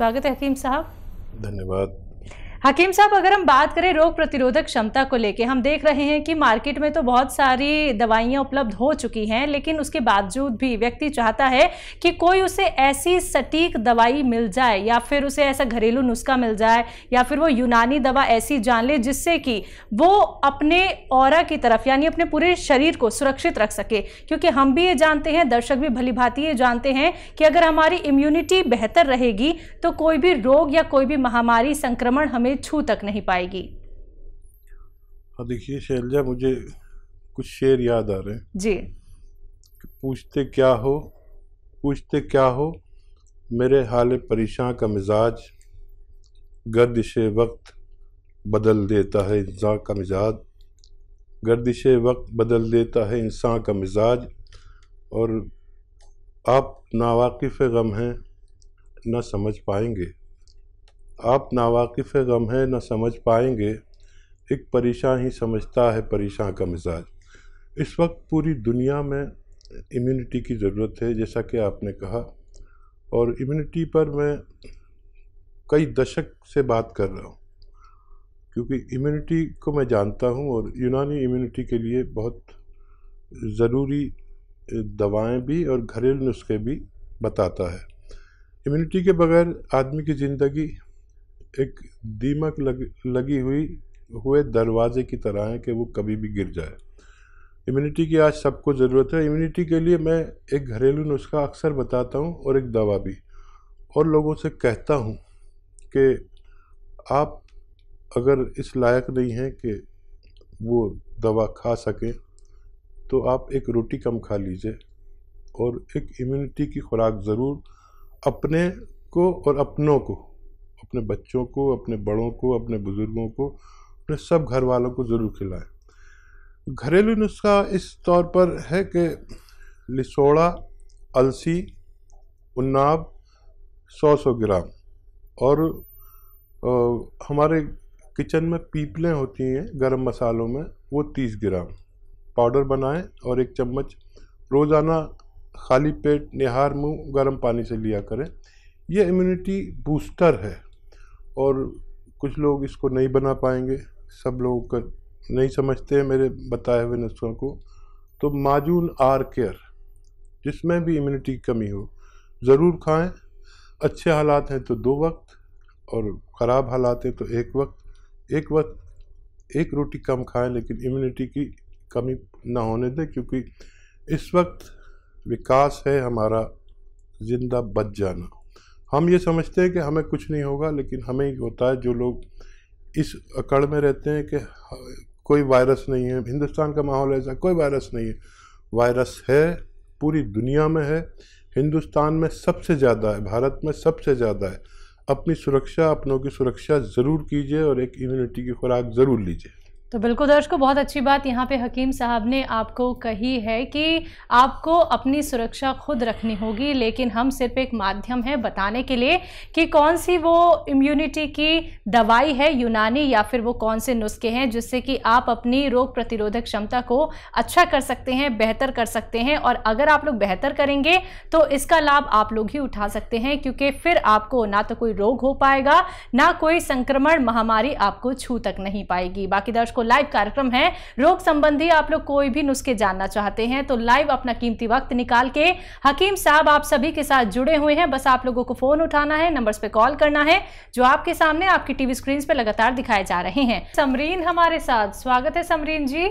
स्वागत है हकीम साहब धन्यवाद हकीम साहब अगर हम बात करें रोग प्रतिरोधक क्षमता को लेके हम देख रहे हैं कि मार्केट में तो बहुत सारी दवाइयाँ उपलब्ध हो चुकी हैं लेकिन उसके बावजूद भी व्यक्ति चाहता है कि कोई उसे ऐसी सटीक दवाई मिल जाए या फिर उसे ऐसा घरेलू नुस्खा मिल जाए या फिर वो यूनानी दवा ऐसी जान ले जिससे कि वो अपने और की तरफ यानी अपने पूरे शरीर को सुरक्षित रख सके क्योंकि हम भी ये जानते हैं दर्शक भी भली भांति ये जानते हैं कि अगर हमारी इम्यूनिटी बेहतर रहेगी तो कोई भी रोग या कोई भी महामारी संक्रमण हमें में छू तक नहीं पाएगी हाँ देखिए शैलजा मुझे कुछ शेर याद आ रहे हैं जी पूछते क्या हो पूछते क्या हो मेरे हाल परेशान का मिजाज गर्दिश वक्त बदल देता है इंसान का मिजाज गर्दिश वक्त बदल देता है इंसान का मिजाज और आप नावाकिफ़ गम हैं ना समझ पाएंगे आप ना वाकिफ़ गम है ना समझ पाएंगे एक परेशान ही समझता है परेशान का मिजाज इस वक्त पूरी दुनिया में इम्यूनिटी की ज़रूरत है जैसा कि आपने कहा और इम्यूनिटी पर मैं कई दशक से बात कर रहा हूँ क्योंकि इम्यूनिटी को मैं जानता हूँ और यूनानी इम्यूनिटी के लिए बहुत ज़रूरी दवाएं भी और घरेलू नुस्खे भी बताता है इम्यूनिटी के बगैर आदमी की ज़िंदगी एक दीमक लग, लगी हुई हुए दरवाजे की तरह है कि वो कभी भी गिर जाए इम्यूनिटी की आज सबको ज़रूरत है इम्यूनिटी के लिए मैं एक घरेलू नुस्खा अक्सर बताता हूँ और एक दवा भी और लोगों से कहता हूँ कि आप अगर इस लायक नहीं हैं कि वो दवा खा सकें तो आप एक रोटी कम खा लीजिए और एक इम्यूनिटी की खुराक ज़रूर अपने को और अपनों को अपने बच्चों को अपने बड़ों को अपने बुज़ुर्गों को अपने सब घर वालों को ज़रूर खिलाएं घरेलू नुस्खा इस तौर पर है कि लिसोड़ा अलसी उन्नाव 100 सौ ग्राम और आ, हमारे किचन में पीपलें होती हैं गरम मसालों में वो 30 ग्राम पाउडर बनाएं और एक चम्मच रोज़ाना खाली पेट निहार मुंह गर्म पानी से लिया करें यह इम्यूनिटी बूस्टर है और कुछ लोग इसको नहीं बना पाएंगे सब लोग नहीं समझते हैं मेरे बताए हुए नुस्खों को तो माजून आर केयर जिसमें भी इम्यूनिटी की कमी हो ज़रूर खाएं अच्छे हालात हैं तो दो वक्त और ख़राब हालात हैं तो एक वक्त एक वक्त एक रोटी कम खाएं लेकिन इम्यूनिटी की कमी ना होने दें क्योंकि इस वक्त विकास है हमारा ज़िंदा बच जाना हम ये समझते हैं कि हमें कुछ नहीं होगा लेकिन हमें ही होता है जो लोग इस अकड़ में रहते हैं कि कोई वायरस नहीं है हिंदुस्तान का माहौल ऐसा कोई वायरस नहीं है वायरस है पूरी दुनिया में है हिंदुस्तान में सबसे ज़्यादा है भारत में सबसे ज़्यादा है अपनी सुरक्षा अपनों की सुरक्षा ज़रूर कीजिए और एक इम्यूनिटी की खुराक ज़रूर लीजिए तो बिल्कुल दर्शकों बहुत अच्छी बात यहाँ पे हकीम साहब ने आपको कही है कि आपको अपनी सुरक्षा खुद रखनी होगी लेकिन हम सिर्फ एक माध्यम है बताने के लिए कि कौन सी वो इम्यूनिटी की दवाई है यूनानी या फिर वो कौन से नुस्खे हैं जिससे कि आप अपनी रोग प्रतिरोधक क्षमता को अच्छा कर सकते हैं बेहतर कर सकते हैं और अगर आप लोग बेहतर करेंगे तो इसका लाभ आप लोग ही उठा सकते हैं क्योंकि फिर आपको ना तो कोई रोग हो पाएगा ना कोई संक्रमण महामारी आपको छू तक नहीं पाएगी बाकी दर्शकों को लाइव कार्यक्रम है रोग संबंधी आप लोग कोई भी नुस्खे जानना चाहते हैं तो लाइव अपना कीमती वक्त निकाल के हकीम साहब आप सभी के साथ जुड़े हुए हैं बस आप लोगों को फोन उठाना है नंबर पे कॉल करना है जो आपके सामने आपकी टीवी स्क्रीन पे लगातार दिखाए जा रहे हैं समरीन हमारे साथ स्वागत है समरीन जी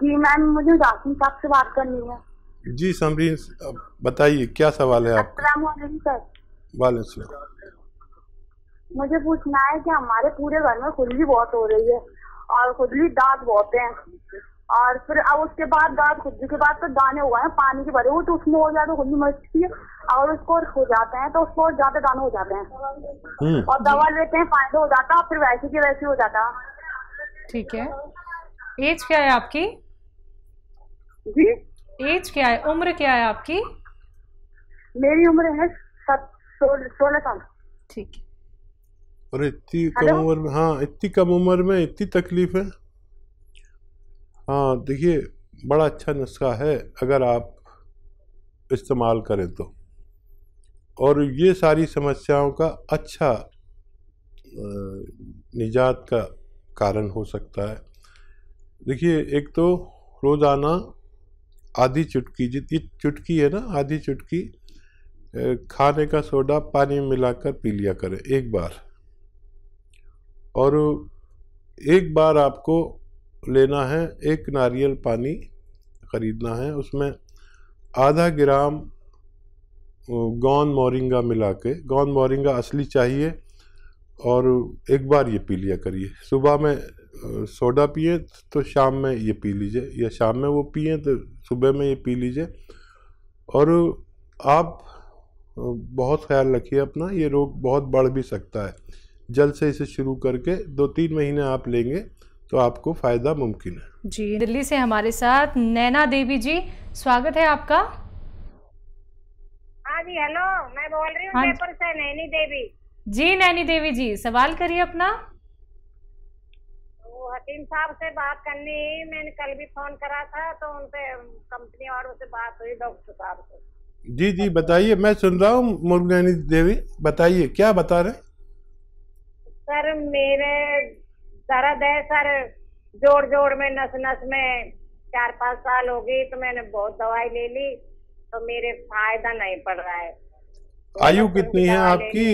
जी मैम मुझे राशन साहब से बात करनी है जी समरीन बताइए क्या सवाल है आपका वाले मुझे पूछना है कि हमारे पूरे घर में खुजली बहुत हो रही है और खुजली दांत बहुत है और फिर अब उसके बाद दांत खुजली के बाद तो दाने हुए हैं पानी के भरे हुए तो उसमें हो जाए तो खुजली मचती है और उसको हो जाते हैं तो उसको और ज्यादा दाने हो जाते हैं हम्म। और दवा लेते हैं फायदा हो जाता है फिर वैसे के वैसे हो जाता ठीक है एज क्या है आपकी जी एज क्या है उम्र क्या है आपकी मेरी उम्र है सोलह साल ठीक है और इतनी कम उम्र में हाँ इतनी कम उम्र में इतनी तकलीफ है हाँ देखिए बड़ा अच्छा नुस्खा है अगर आप इस्तेमाल करें तो और ये सारी समस्याओं का अच्छा निजात का कारण हो सकता है देखिए एक तो रोज़ाना आधी चुटकी जितनी चुटकी है ना आधी चुटकी खाने का सोडा पानी में मिलाकर पी लिया करें एक बार और एक बार आपको लेना है एक नारियल पानी ख़रीदना है उसमें आधा ग्राम गौन मोरिंगा मिला के गौन मोरिंगा असली चाहिए और एक बार ये पी लिया करिए सुबह में सोडा पिए तो शाम में ये पी लीजिए या शाम में वो पिए तो सुबह में ये पी लीजिए और आप बहुत ख्याल रखिए अपना ये रोग बहुत बढ़ भी सकता है जल्द से इसे शुरू करके दो तीन महीने आप लेंगे तो आपको फ़ायदा मुमकिन है जी दिल्ली से हमारे साथ नैना देवी जी स्वागत है आपका हाँ जी हेलो मैं बोल रही हूँ हाँ से नैनी देवी जी नैनी देवी जी सवाल करिए अपना तो हकीम साहब से बात करनी मैंने कल भी फोन करा था तो उनसे कंपनी वालों से बात हुई डॉक्टर साहब से जी जी बताइए मैं सुन रहा हूँ मुर्ग नैनी देवी बताइए क्या बता रहे हैं सर मेरे दर्द है सर जोड़ जोड़ में नस नस में चार पाँच साल हो गई तो मैंने बहुत दवाई ले ली तो मेरे फायदा नहीं पड़ रहा है तो आयु कितनी है आपकी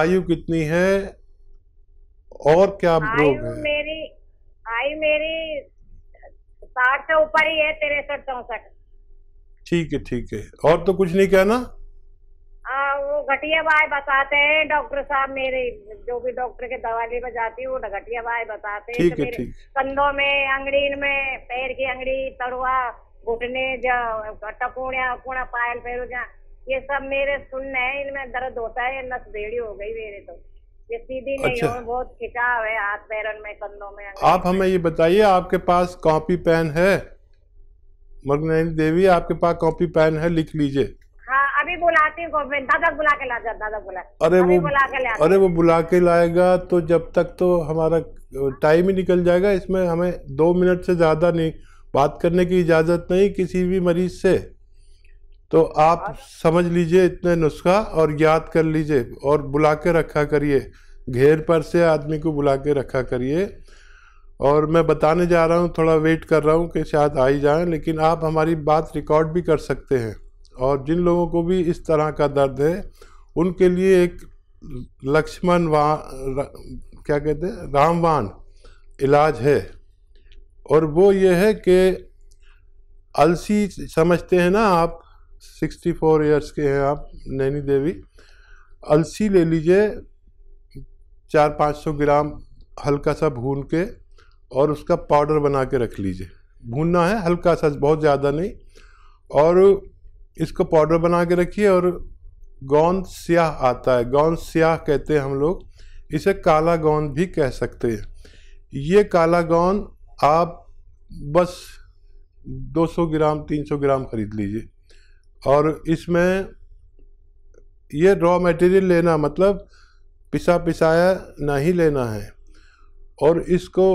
आयु कितनी है और क्या रोग है मेरी आयु मेरी साठ से ऊपर ही है तिरसठ चौसठ ठीक है ठीक है और तो कुछ नहीं कहना आ, वो घटिया बाय बताते हैं डॉक्टर साहब मेरे जो भी डॉक्टर के दवा ले जाती है वो घटिया बाय बताते हैं तो मेरे कंधों में अंगड़ी में पैर की अंगड़ी तड़वा घुटने टपूणिया पूरा पायल पैर ये सब मेरे सुनने हैं इनमें दर्द होता है नस भेड़ी हो गई मेरे तो ये सीधी नहीं अच्छा। हो बहुत खिंचाव है हाथ पैरन में कंधों में आप हमें ये बताइए आपके पास कॉपी पेन है मृगनयनी देवी आपके पास कॉपी पेन है लिख लीजिए अभी बुलाती हूँ दादा बुला के ला दादा बुला अरे वो बुला के ला अरे वो बुला के लाएगा तो जब तक तो हमारा टाइम ही निकल जाएगा इसमें हमें दो मिनट से ज़्यादा नहीं बात करने की इजाज़त नहीं किसी भी मरीज से तो आप समझ लीजिए इतने नुस्खा और याद कर लीजिए और बुला के रखा करिए घेर पर से आदमी को बुला के रखा करिए और मैं बताने जा रहा हूँ थोड़ा वेट कर रहा हूँ कि शायद आ ही जाए लेकिन आप हमारी बात रिकॉर्ड भी कर सकते हैं और जिन लोगों को भी इस तरह का दर्द है उनके लिए एक लक्ष्मण वा क्या कहते हैं रामवान इलाज है और वो ये है कि अलसी समझते हैं ना आप 64 ईयर्स के हैं आप नैनी देवी अलसी ले लीजिए चार पाँच सौ ग्राम हल्का सा भून के और उसका पाउडर बना के रख लीजिए भूनना है हल्का सा बहुत ज़्यादा नहीं और इसको पाउडर बना के रखिए और गोंद स्याह आता है गोंद स्याह कहते हैं हम लोग इसे काला गोंद भी कह सकते हैं ये काला गोंद आप बस 200 ग्राम 300 ग्राम खरीद लीजिए और इसमें ये रॉ मटेरियल लेना मतलब पिसा पिसाया नहीं लेना है और इसको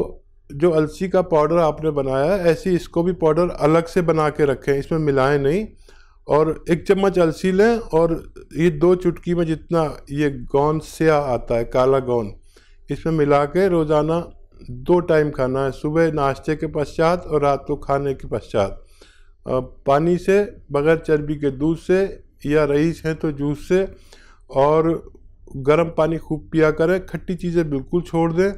जो अलसी का पाउडर आपने बनाया ऐसी इसको भी पाउडर अलग से बना के रखें इसमें मिलाएं नहीं और एक चम्मच अलसी लें और ये दो चुटकी में जितना ये गौन स्या आता है काला गौन इसमें मिला के रोज़ाना दो टाइम खाना है सुबह नाश्ते के पश्चात और रात को खाने के पश्चात पानी से बगैर चर्बी के दूध से या रईस हैं तो जूस से और गर्म पानी खूब पिया करें खट्टी चीज़ें बिल्कुल छोड़ दें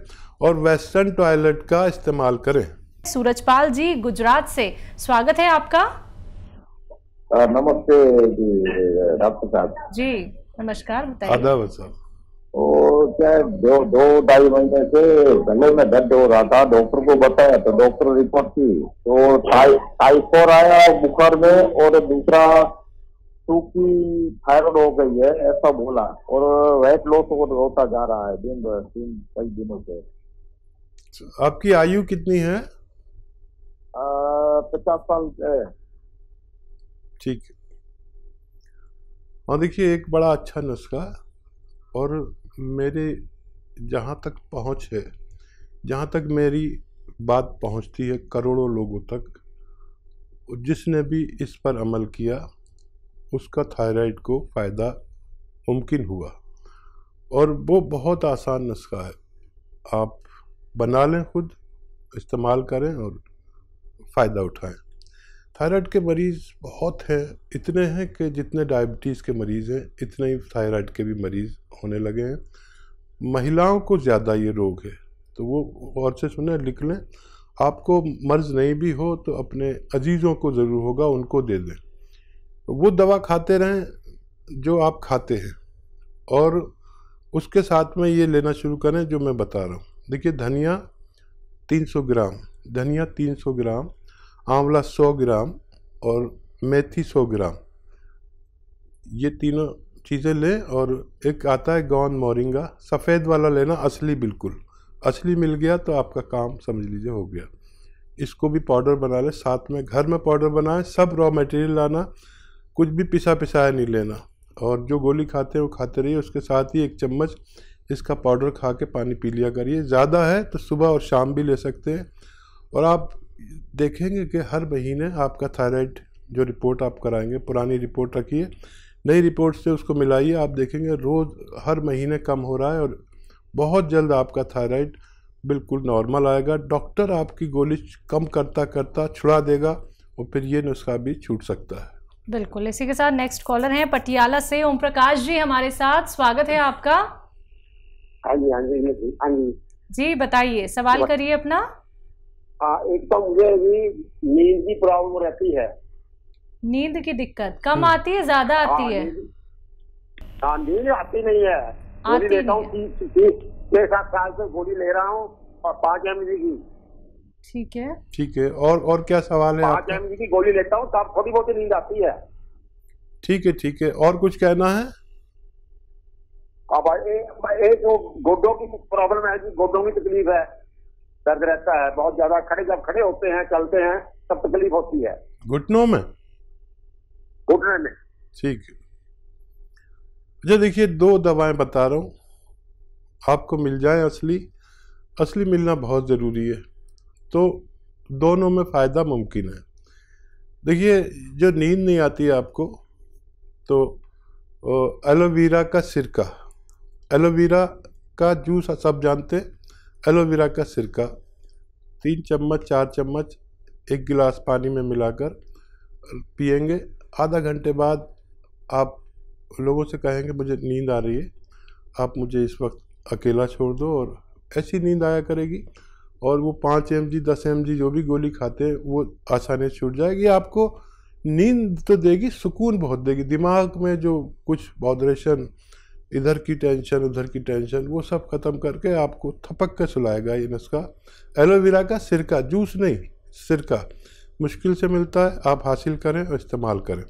और वेस्टर्न टॉयलेट का इस्तेमाल करें सूरजपाल जी गुजरात से स्वागत है आपका नमस्ते डॉक्टर साहब जी नमस्कार बताइए क्या दो दो ढाई महीने से गले में दर्द हो रहा था डॉक्टर को बताया तो डॉक्टर रिपोर्ट की तो टाइफोर आया बुखार में और दूसरा सूखी थायराइड हो गई है ऐसा बोला और वेट लॉस होता जा रहा है दिन भर तीन कई दिनों से आपकी आयु कितनी है पचास साल है ठीक और देखिए एक बड़ा अच्छा नुस्खा और मेरे जहाँ तक पहुँच है जहाँ तक मेरी बात पहुँचती है करोड़ों लोगों तक जिसने भी इस पर अमल किया उसका थायराइड को फ़ायदा मुमकिन हुआ और वो बहुत आसान नुस्खा है आप बना लें खुद इस्तेमाल करें और फ़ायदा उठाएं थायराइड के मरीज़ बहुत हैं इतने हैं कि जितने डायबिटीज़ के मरीज़ हैं इतने ही थायराइड के भी मरीज़ होने लगे हैं महिलाओं को ज़्यादा ये रोग है तो वो गौर से सुने लिख लें आपको मर्ज नहीं भी हो तो अपने अजीज़ों को ज़रूर होगा उनको दे दें वो दवा खाते रहें जो आप खाते हैं और उसके साथ में ये लेना शुरू करें जो मैं बता रहा हूँ देखिए धनिया 300 ग्राम धनिया 300 ग्राम आंवला 100 ग्राम और मेथी 100 ग्राम ये तीनों चीज़ें लें और एक आता है गौन मोरिंगा सफ़ेद वाला लेना असली बिल्कुल असली मिल गया तो आपका काम समझ लीजिए हो गया इसको भी पाउडर बना लें साथ में घर में पाउडर बनाएं सब रॉ मटेरियल लाना कुछ भी पिसा पिसाया नहीं लेना और जो गोली खाते हैं वो खाते रहिए उसके साथ ही एक चम्मच इसका पाउडर खा के पानी पी लिया करिए ज़्यादा है तो सुबह और शाम भी ले सकते हैं और आप देखेंगे कि हर महीने आपका थायराइड जो रिपोर्ट आप कराएंगे पुरानी रिपोर्ट रखिए नई रिपोर्ट से उसको मिलाइए आप देखेंगे रोज़ हर महीने कम हो रहा है और बहुत जल्द आपका थायराइड बिल्कुल नॉर्मल आएगा डॉक्टर आपकी गोली कम करता करता छुड़ा देगा और फिर ये नुस्खा भी छूट सकता है बिल्कुल इसी के साथ नेक्स्ट कॉलर हैं पटियाला से ओम प्रकाश जी हमारे साथ स्वागत है आपका हाँ जी हाँ जी हाँ जी जी बताइए सवाल करिए अपना एक तो मुझे भी नींद की प्रॉब्लम रहती है नींद की दिक्कत कम हम्म। आती है ज्यादा आती हाँ, है हाँ नींद आती नहीं है गोली लेता हूँ छह सात साल से गोली ले रहा हूँ और पाँच एम जी की ठीक है ठीक है और और क्या सवाल है पाँच एम जी की गोली लेता हूँ तब तो थोड़ी बहुत नींद आती है ठीक है ठीक है और कुछ कहना है अब एक गोडो की प्रॉब्लम है गोडो की तकलीफ है दर्द रहता है बहुत ज्यादा खड़े जब खड़े होते हैं चलते हैं तब तकलीफ होती है घुटनों में घुटने में ठीक है अच्छा देखिए दो दवाएं बता रहा हूँ आपको मिल जाए असली असली मिलना बहुत ज़रूरी है तो दोनों में फ़ायदा मुमकिन है देखिए जो नींद नहीं आती आपको तो एलोवेरा का सिरका एलोवेरा का जूस सब जानते हैं एलोवेरा का सिरका तीन चम्मच चार चम्मच एक गिलास पानी में मिलाकर पियेंगे आधा घंटे बाद आप लोगों से कहेंगे मुझे नींद आ रही है आप मुझे इस वक्त अकेला छोड़ दो और ऐसी नींद आया करेगी और वो पाँच एम जी दस एम जी जो भी गोली खाते हैं वो आसानी से छूट जाएगी आपको नींद तो देगी सुकून बहुत देगी दिमाग में जो कुछ बॉदरेशन इधर की टेंशन उधर की टेंशन वो सब ख़त्म करके आपको थपक के सुलाएगा ये नुस्खा एलोवेरा का सिरका जूस नहीं सिरका मुश्किल से मिलता है आप हासिल करें और इस्तेमाल करें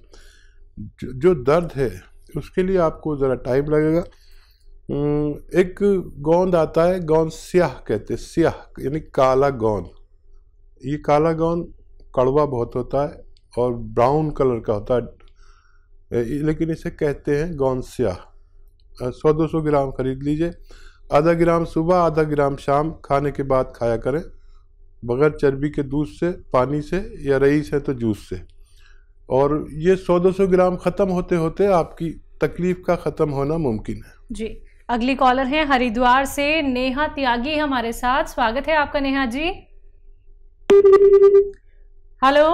जो दर्द है उसके लिए आपको ज़रा टाइम लगेगा एक गोंद आता है गोंद स्याह कहते हैं स्याह यानी काला गोंद ये काला गोंद कड़वा बहुत होता है और ब्राउन कलर का होता है लेकिन इसे कहते हैं गोंद स्याह सौ दो सौ ग्राम खरीद लीजिए आधा ग्राम सुबह आधा ग्राम शाम खाने के बाद खाया करें बगैर चर्बी के दूध से पानी से या रई से तो जूस से और ये सौ दो सौ ग्राम ख़त्म होते होते आपकी तकलीफ का ख़त्म होना मुमकिन है जी अगली कॉलर है हरिद्वार से नेहा त्यागी हमारे साथ स्वागत है आपका नेहा जी हेलो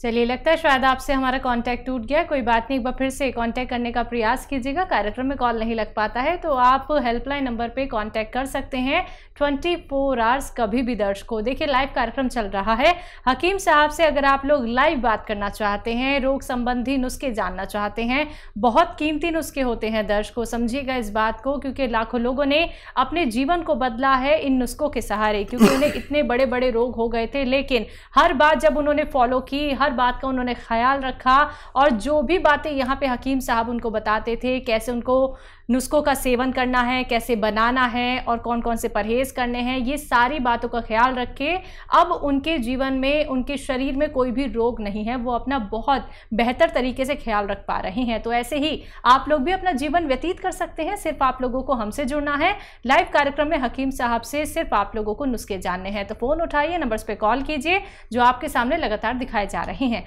चलिए लगता है शायद आपसे हमारा कांटेक्ट टूट गया कोई बात नहीं एक बार फिर से कांटेक्ट करने का प्रयास कीजिएगा कार्यक्रम में कॉल नहीं लग पाता है तो आप हेल्पलाइन नंबर पे कांटेक्ट कर सकते हैं 24 फोर आवर्स कभी भी दर्शकों देखिए लाइव कार्यक्रम चल रहा है हकीम साहब से अगर आप लोग लाइव बात करना चाहते हैं रोग संबंधी नुस्खे जानना चाहते हैं बहुत कीमती नुस्खे होते हैं दर्शकों समझिएगा इस बात को क्योंकि लाखों लोगों ने अपने जीवन को बदला है इन नुस्खों के सहारे क्योंकि उन्हें इतने बड़े बड़े रोग हो गए थे लेकिन हर बात जब उन्होंने फॉलो की हर बात का उन्होंने ख्याल रखा और जो भी बातें यहाँ पे हकीम साहब उनको बताते थे कैसे उनको नुस्खों का सेवन करना है कैसे बनाना है और कौन कौन से परहेज करने हैं ये सारी बातों का ख्याल रखें अब उनके जीवन में उनके शरीर में कोई भी रोग नहीं है वो अपना बहुत बेहतर तरीके से ख्याल रख पा रहे हैं तो ऐसे ही आप लोग भी अपना जीवन व्यतीत कर सकते हैं सिर्फ आप लोगों को हमसे जुड़ना है लाइव कार्यक्रम में हकीम साहब से सिर्फ आप लोगों को नुस्खे जानने हैं तो फ़ोन उठाइए नंबर्स पर कॉल कीजिए जो आपके सामने लगातार दिखाए जा रहे हैं